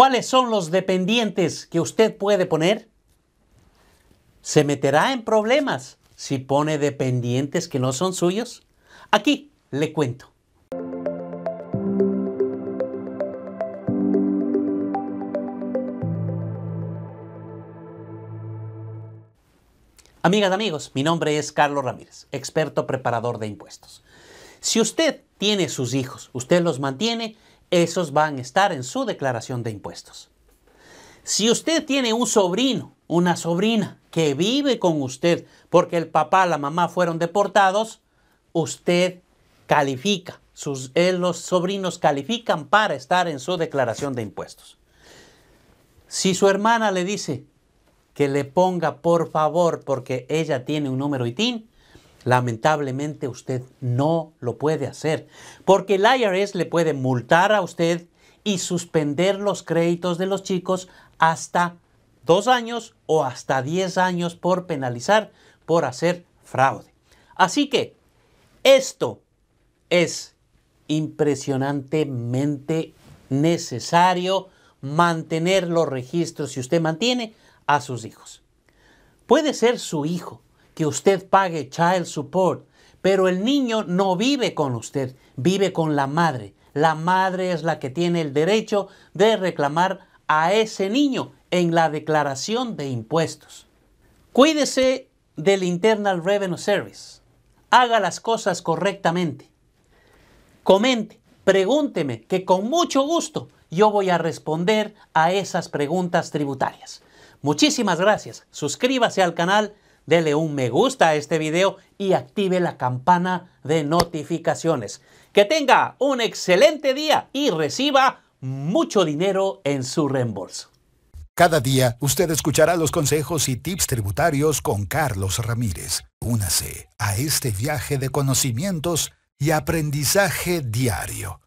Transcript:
¿Cuáles son los dependientes que usted puede poner? Se meterá en problemas si pone dependientes que no son suyos. Aquí le cuento. Amigas, amigos, mi nombre es Carlos Ramírez, experto preparador de impuestos. Si usted tiene sus hijos, usted los mantiene, esos van a estar en su declaración de impuestos. Si usted tiene un sobrino, una sobrina que vive con usted porque el papá, la mamá fueron deportados, usted califica, sus, eh, los sobrinos califican para estar en su declaración de impuestos. Si su hermana le dice que le ponga por favor porque ella tiene un número ITIN, Lamentablemente usted no lo puede hacer, porque el IRS le puede multar a usted y suspender los créditos de los chicos hasta dos años o hasta diez años por penalizar por hacer fraude. Así que esto es impresionantemente necesario mantener los registros si usted mantiene a sus hijos. Puede ser su hijo, que usted pague child support, pero el niño no vive con usted, vive con la madre. La madre es la que tiene el derecho de reclamar a ese niño en la declaración de impuestos. Cuídese del Internal Revenue Service. Haga las cosas correctamente. Comente, pregúnteme, que con mucho gusto yo voy a responder a esas preguntas tributarias. Muchísimas gracias. Suscríbase al canal dele un me gusta a este video y active la campana de notificaciones. Que tenga un excelente día y reciba mucho dinero en su reembolso. Cada día usted escuchará los consejos y tips tributarios con Carlos Ramírez. Únase a este viaje de conocimientos y aprendizaje diario.